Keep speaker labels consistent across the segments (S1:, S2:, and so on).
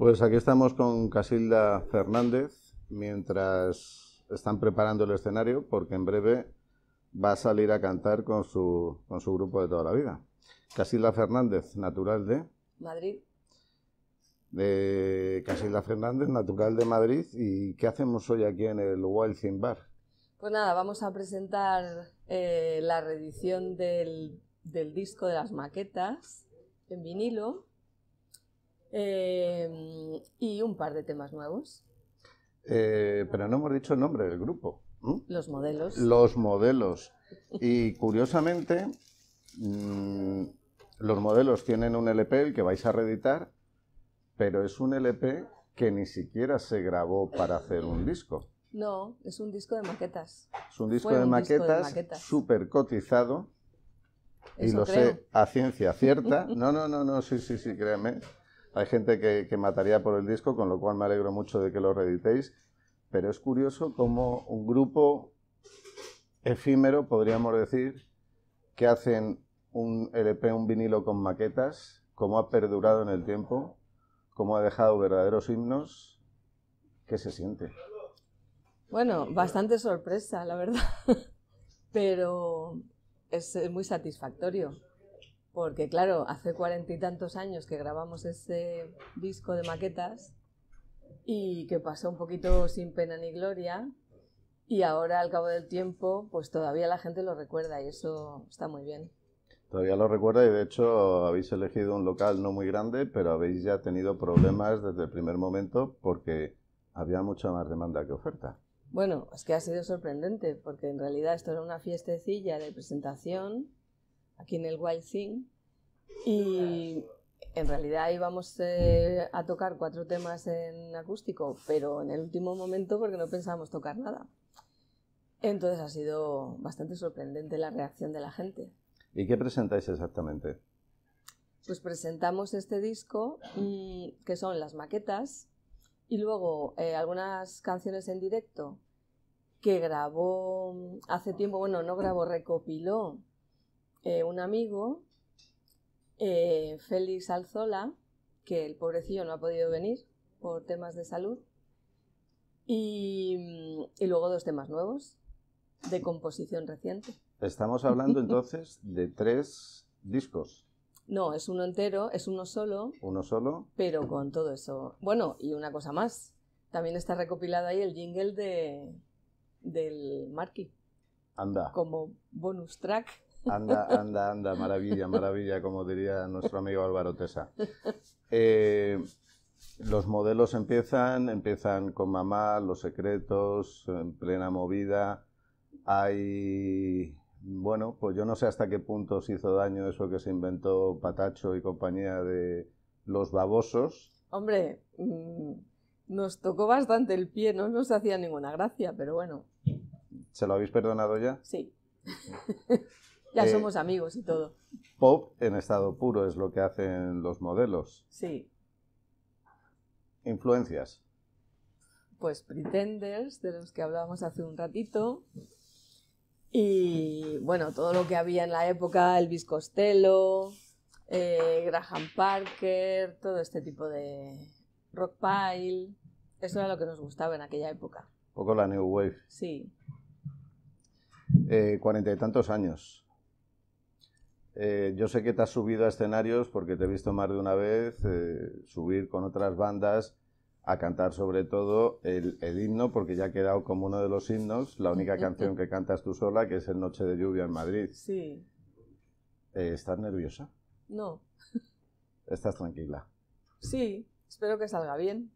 S1: Pues aquí estamos con Casilda Fernández mientras están preparando el escenario porque en breve va a salir a cantar con su, con su grupo de toda la vida. Casilda Fernández, natural de... Madrid. Casilda Fernández, natural de Madrid. ¿Y qué hacemos hoy aquí en el Wild Thing Bar?
S2: Pues nada, vamos a presentar eh, la reedición del, del disco de las maquetas en vinilo Em, y un par de temas nuevos.
S1: Eh, pero no hemos dicho el nombre del grupo.
S2: Los modelos. Los
S1: modelos. Y curiosamente, mm, los modelos tienen un LP, el que vais a reeditar, pero es un LP que ni siquiera se grabó para hacer un disco.
S2: No, es un disco de maquetas. Es un disco, de, maquetas,
S1: super cotizado.
S2: y lo sé
S1: a ciencia cierta. No, no, no, no, sí, sí, sí, créeme hay gente que, mataría por el disco, con lo cual me alegro mucho de que lo reeditéis. Pero es curioso cómo un grupo efímero, podríamos decir, que hacen un LP, un vinilo con maquetas, cómo ha perdurado en el tiempo, cómo ha dejado verdaderos himnos. ¿Qué se siente?
S2: Bueno, bastante sorpresa, la verdad. Pero es eh, muy satisfactorio porque claro, hace cuarenta y tantos años que grabamos ese disco de maquetas y que pasó un poquito sin pena ni gloria y ahora al cabo del tiempo pues todavía la gente lo recuerda y eso está muy bien.
S1: Todavía lo recuerda y de hecho habéis elegido un local no muy grande, pero habéis ya tenido problemas desde el primer momento porque había mucha más demanda que oferta.
S2: Bueno, es que ha sido sorprendente porque en realidad esto era una fiestecilla de presentación aquí en el Wild Thing. Y en realidad íbamos eh, a tocar cuatro temas en acústico, pero en el último momento porque no pensábamos tocar nada. Entonces ha sido bastante sorprendente la reacción de la gente.
S1: ¿Y qué presentáis
S2: exactamente? Pues presentamos este disco, mm, que son las maquetas, y luego eh, algunas canciones en directo que grabó mm, hace tiempo, bueno, no grabó, recopiló eh, un amigo, eh, Félix Alzola, que el pobrecillo no ha podido venir por temas de salud, y, luego dos temas nuevos de composición reciente.
S1: Estamos hablando entonces de tres discos.
S2: No, es uno entero, es uno solo.
S1: Uno solo.
S2: Pero con todo eso. Bueno, y una cosa más. También está recopilado ahí el jingle de, del Marquis. Anda. Como bonus track. Anda,
S1: anda, anda, maravilla, maravilla, como diría nuestro amigo Álvaro Tesa. Eh, los modelos empiezan, empiezan con mamá, los secretos, en plena movida. Hay, bueno, pues yo no sé hasta qué punto se hizo daño eso que se inventó Patacho y compañía de los babosos.
S2: Hombre, mm, nos tocó bastante el pie, no nos hacía ninguna gracia, pero bueno.
S1: ¿Se lo habéis perdonado ya?
S2: Sí.
S1: Ya eh, somos amigos y todo. Pop en estado puro es lo que hacen los modelos. Sí. Influencias.
S2: Pues Pretenders, de los que hablábamos hace un ratito. Y bueno, todo lo que había en la época, Elvis Costello, eh, Graham Parker, todo este tipo de rock pile. Eso era lo que nos gustaba en aquella época.
S1: Un poco la New Wave. Sí. Eh, cuarenta y tantos años. Eh, yo sé que te has subido a escenarios porque te he visto más de una vez eh, subir con otras bandas a cantar sobre todo el, himno, porque ya ha quedado como uno de los himnos, la única canción que cantas tú sola, que es el Noche de Lluvia en Madrid. Sí. Eh, ¿Estás nerviosa? No. ¿Estás tranquila?
S2: Sí, espero que salga bien.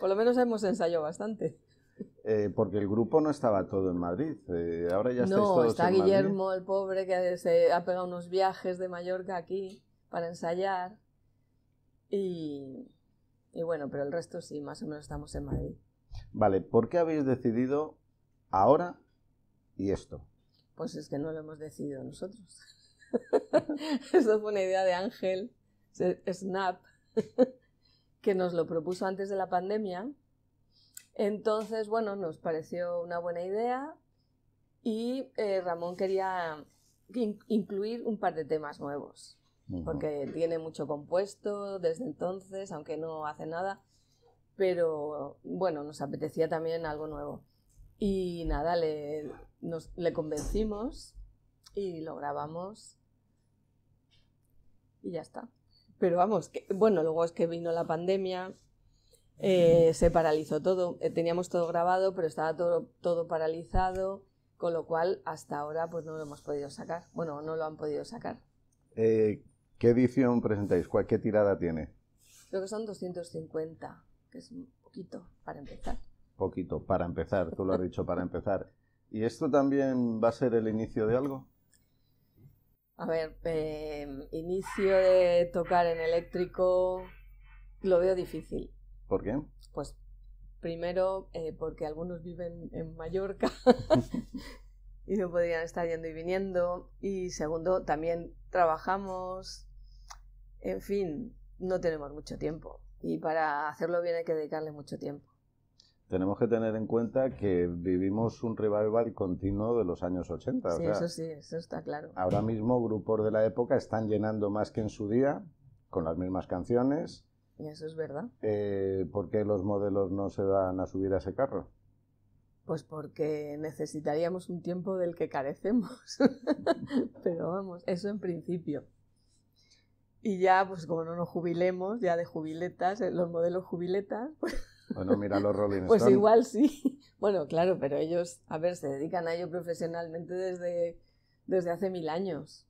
S2: Por lo menos hemos ensayado bastante.
S1: Eh, porque el grupo no estaba todo en Madrid. Eh, ahora ya no, está Guillermo,
S2: el pobre, que se ha pegado unos viajes de Mallorca aquí para ensayar. Y, y bueno, pero el resto sí, más o menos estamos en Madrid.
S1: Vale, ¿por qué habéis decidido
S2: ahora y esto? Pues es que no lo hemos decidido nosotros. Eso fue una idea de Ángel, Snap, que nos lo propuso antes de la pandemia entonces, bueno, nos pareció una buena idea y eh, Ramón quería incluir un par de temas nuevos, porque tiene mucho compuesto desde entonces, aunque no hace nada, pero bueno, nos apetecía también algo nuevo. Y nada, le, convencimos y lo grabamos y ya está. Pero vamos, bueno, luego es que vino la pandemia eh, se paralizó todo. Eh, teníamos todo grabado, pero estaba todo, todo paralizado, con lo cual hasta ahora pues no lo hemos podido sacar. Bueno, no lo han podido sacar.
S1: Eh, ¿Qué edición presentáis? ¿Cuál, ¿Qué tirada tiene?
S2: Creo que son 250, que es un poquito para empezar.
S1: Poquito, para empezar, tú lo has dicho, para empezar. ¿Y esto también va a ser el inicio de algo?
S2: A ver, em, inicio de tocar en eléctrico lo veo difícil. ¿Por qué? Pues primero eh, porque algunos viven en Mallorca y no podrían estar yendo y viniendo. Y segundo, también trabajamos, en fin, no tenemos mucho tiempo. Y para hacerlo bien hay que dedicarle mucho tiempo.
S1: Tenemos que tener en cuenta que vivimos un revival continuo de los años 80. Sí, eso sí,
S2: eso está claro.
S1: Ahora mismo grupos de la época están llenando más que en su día, con las mismas canciones,
S2: ¿Y eso es verdad?
S1: Eh, ¿Por qué los modelos no se van a subir a ese carro?
S2: Pues porque necesitaríamos un tiempo del que carecemos. Pero vamos, eso en principio. Y ya, pues como no nos jubilemos, ya de jubiletas, eh, los modelos jubiletas.
S1: Pues bueno, mira los Rolling Pues igual
S2: sí. Bueno, claro, pero ellos, a ver, se dedican a ello profesionalmente desde, desde hace mil años.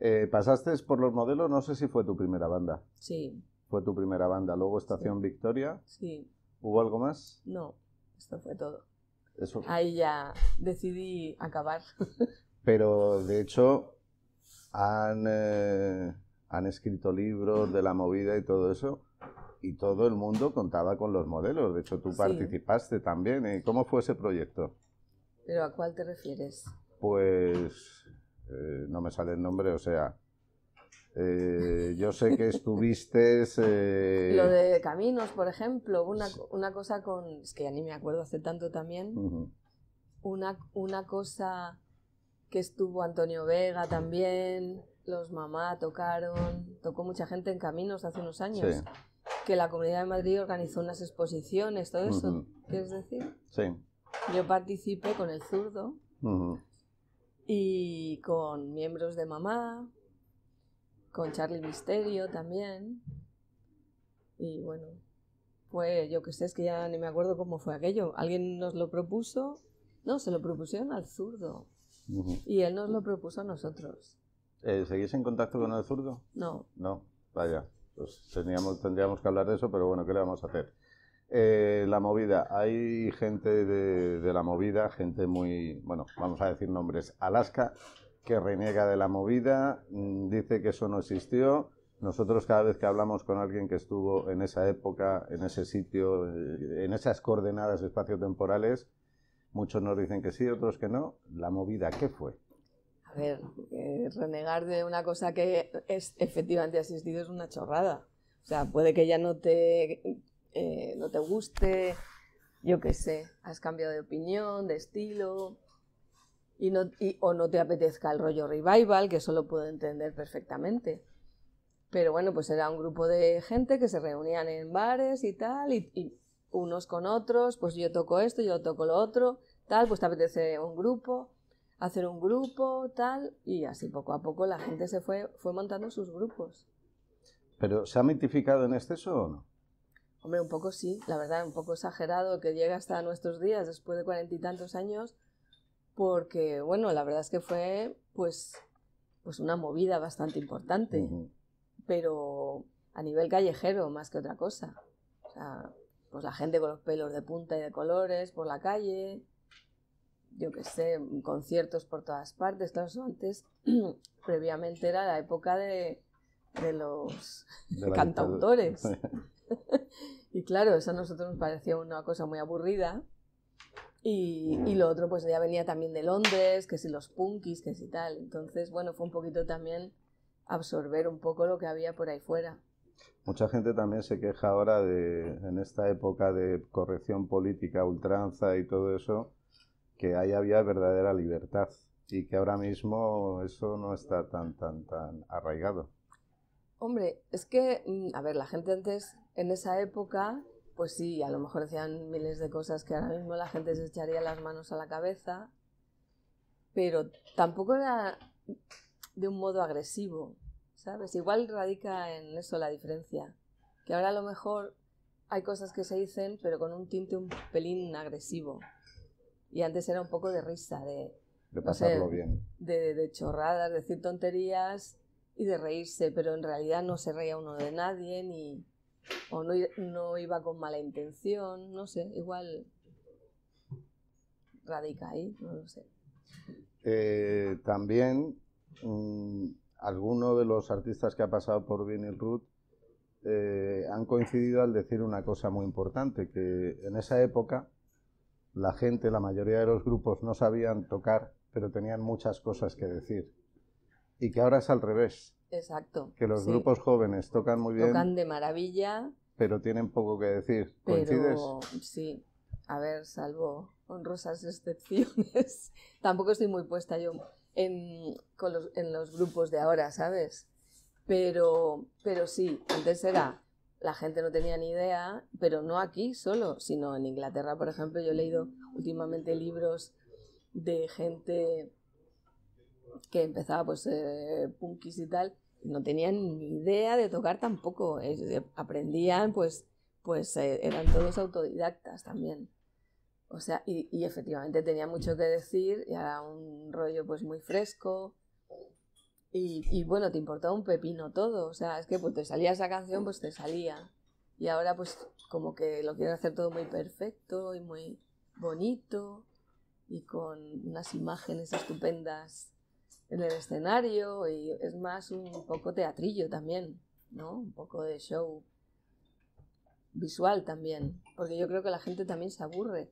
S1: Eh, pasaste por los modelos, no sé si fue tu primera banda. Sí. Fue tu primera banda, luego Estación Victoria. Sí. ¿Hubo algo más?
S2: No, esto fue todo. Ahí ya decidí acabar.
S1: Pero de hecho eh, han, escrito libros de la movida y todo eso y todo el mundo contaba con los modelos. De hecho, tú participaste también. ¿Cómo fue ese proyecto?
S2: ¿Pero a cuál te refieres?
S1: Pues eh, no me sale el nombre, o sea, eh, yo sé que estuviste... Eh, Lo
S2: de caminos, por ejemplo, una, cosa con... Es que ya ni me acuerdo hace tanto también. una, una cosa que estuvo Antonio Vega también, los mamá tocaron, tocó mucha gente en caminos hace unos años. Que la Comunidad de Madrid organizó unas exposiciones, todo eso, qué ¿quieres decir? Sí. Yo participé con el zurdo y con miembros de mamá, con Charlie Misterio también. Y bueno, pues yo que sé, es que ya ni me acuerdo cómo fue aquello. Alguien nos lo propuso, no, se lo propusieron al zurdo. Y él nos lo propuso a nosotros.
S1: Eh, ¿Seguís en contacto con el zurdo? No. No, vaya. Pues teníamos, tendríamos que hablar de eso, pero bueno, ¿qué le vamos a hacer? Eh, la movida, hay gente de, la movida, gente muy, bueno, vamos a decir nombres, Alaska, que reniega de la movida, mm, dice que eso no existió. Nosotros cada vez que hablamos con alguien que estuvo en esa época, en ese sitio, eh, en esas coordenadas temporales, muchos nos dicen que sí, otros que no. La movida, ¿qué fue?
S2: A ver, eh, renegar de una cosa que es efectivamente ha existido es una chorrada. O sea, puede que ya no te eh, no te guste, yo qué sé, has cambiado de opinión, de estilo, y no, o no te apetezca el rollo revival, que eso lo puedo entender perfectamente. Pero bueno, pues era un grupo de gente que se reunían en bares y tal, y, unos con otros, pues yo toco esto, yo toco lo otro, tal, pues te apetece un grupo, hacer un grupo, tal, y así poco a poco la gente se fue, fue montando sus grupos.
S1: ¿Pero se ha mitificado en exceso o
S2: no? Hombre, un poco sí, la verdad, un poco exagerado que llega hasta nuestros días después de cuarenta y tantos años, porque, bueno, la verdad es que fue, pues, pues una movida bastante importante, pero a nivel callejero más que otra cosa. pues la gente con los pelos de punta y de colores por la calle, yo qué sé, conciertos por todas partes. Claro, eso antes, previamente era la época de, los cantautores. Y claro, eso a nosotros nos parecía una cosa muy aburrida. Y, y, lo otro, pues ya venía también de Londres, que si los punkis, que si tal. Entonces, bueno, fue un poquito también absorber un poco lo que había por ahí fuera.
S1: Mucha gente también se queja ahora de, en esta época de corrección política, ultranza y todo eso, que ahí había verdadera libertad y que ahora mismo eso no está tan, tan, tan arraigado.
S2: Hombre, es que, mm, a ver, la gente antes en esa época, pues sí, a lo mejor decían miles de cosas que ahora mismo la gente se echaría las manos a la cabeza, pero tampoco era de un modo agresivo, ¿sabes? Igual radica en eso la diferencia, que ahora a lo mejor hay cosas que se dicen, pero con un tinte un pelín agresivo. Y antes era un poco de risa, de... pasarlo bien. De, de chorradas, de decir tonterías y de reírse, pero en realidad no se reía uno de nadie ni o no, no iba con mala intención, no sé, igual radica ahí, no lo sé.
S1: Eh, también mm, algunos de los artistas que ha pasado por Vinyl Root eh, han coincidido al decir una cosa muy importante, que en esa época la gente, la mayoría de los grupos no sabían tocar, pero tenían muchas cosas que decir. Y que ahora es al revés.
S2: Exacto. Que los grupos
S1: jóvenes tocan muy bien. Tocan
S2: de maravilla.
S1: Pero tienen poco que decir. ¿Coincides? Pero,
S2: sí. A ver, salvo honrosas excepciones. Tampoco estoy muy puesta yo en, los, en los grupos de ahora, ¿sabes? Pero, pero sí, antes era la gente no tenía ni idea, pero no aquí solo, sino en Inglaterra, por ejemplo, yo he leído últimamente libros de gente que empezaba pues eh, punkis y tal, no tenían ni idea de tocar tampoco. aprendían, pues, pues eh, eran todos autodidactas también. O sea, y, y, efectivamente tenía mucho que decir, y era un rollo pues muy fresco. Y, y, bueno, te importaba un pepino todo. O sea, es que pues te salía esa canción, pues te salía. Y ahora pues como que lo quieren hacer todo muy perfecto y muy bonito y con unas imágenes estupendas en el escenario y es más un poco teatrillo también, ¿no? Un poco de show visual también, porque yo creo que la gente también se aburre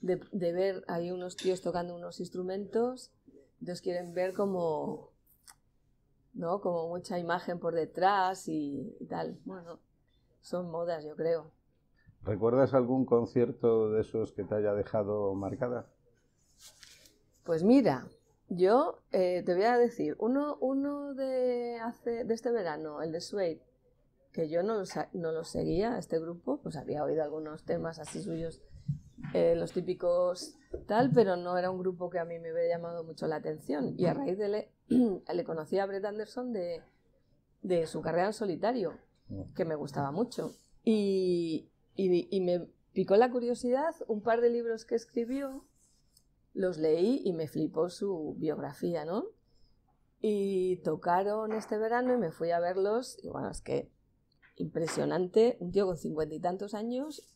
S2: de, ver ahí unos tíos tocando unos instrumentos, entonces quieren ver como, ¿no? Como mucha imagen por detrás y tal. Bueno, son modas, yo creo.
S1: ¿Recuerdas algún concierto de esos que te haya dejado marcada?
S2: Pues mira, yo eh, te voy a decir, uno, uno de, este verano, el de Suede, que yo no, no lo seguía, este grupo, pues había oído algunos temas así suyos, eh, los típicos tal, pero no era un grupo que a mí me hubiera llamado mucho la atención. Y a raíz de le, le conocí a Brett Anderson de, su carrera en solitario, mm. que me gustaba mucho. y, me picó la curiosidad un par de libros que escribió los leí y me flipó su biografía, ¿no? Y tocaron este verano y me fui a verlos. Y bueno, es que impresionante, un tío con cincuenta y tantos años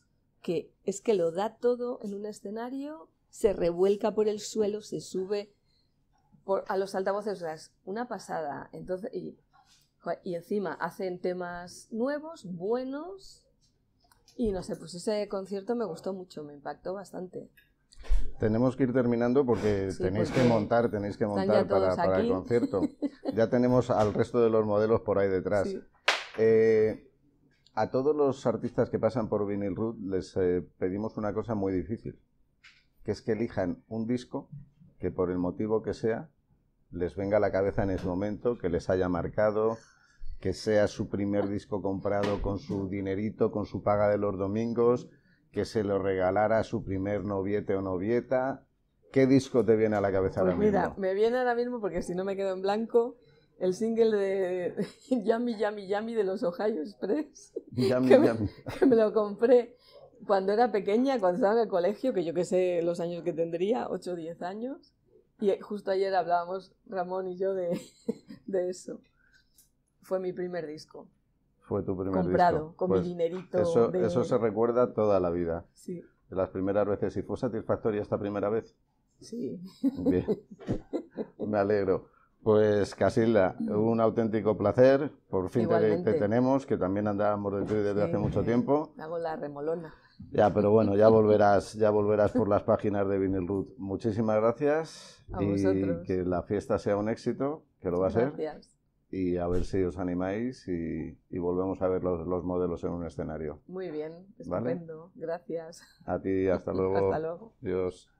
S2: que es que lo da todo en un escenario, se revuelca por el suelo, se sube a los altavoces, o sea, es una pasada. Entonces, y, y encima hacen temas nuevos, buenos, y no sé, pues ese concierto me gustó mucho, me impactó bastante.
S1: Tenemos que ir terminando porque tenéis que montar, tenéis que montar para, el concierto. Ya tenemos al resto de los modelos por ahí detrás. Eh, a todos los artistas que pasan por Vinyl Root les eh, pedimos una cosa muy difícil, que es que elijan un disco que por el motivo que sea les venga a la cabeza en ese momento, que les haya marcado, que sea su primer disco comprado con su dinerito, con su paga de los domingos, que se lo regalara a su primer noviete o novieta. ¿Qué disco te viene a la cabeza pues ahora mira, mismo?
S2: Mira, me viene ahora mismo, porque si no me quedo en blanco, el single de Yami Yami Yami de los Ohio Express. Yami me, Yami. me lo compré cuando era pequeña, cuando estaba en el colegio, que yo que sé los años que tendría, 8 o 10 años. Y justo ayer hablábamos Ramón y yo de eso. Fue mi primer disco
S1: fue tu primer comprado con mi pues, dinerito. Eso, se recuerda toda la vida. Sí. De las primeras veces. ¿Y fue satisfactoria esta primera vez? Sí. Bien. Me alegro. Pues Casilda, un auténtico placer. Por fin te, tenemos, que también andábamos de desde hace mucho tiempo.
S2: Hago la remolona.
S1: Ya, pero bueno, ya volverás, ya volverás por las páginas de Vinyl Root. Muchísimas gracias y que la fiesta sea un éxito, que lo va a ser y a ver si os animáis y, volvemos a ver los, modelos en un escenario.
S2: Muy bien, estupendo. Gracias. A ti, hasta luego. hasta luego.
S1: Dios.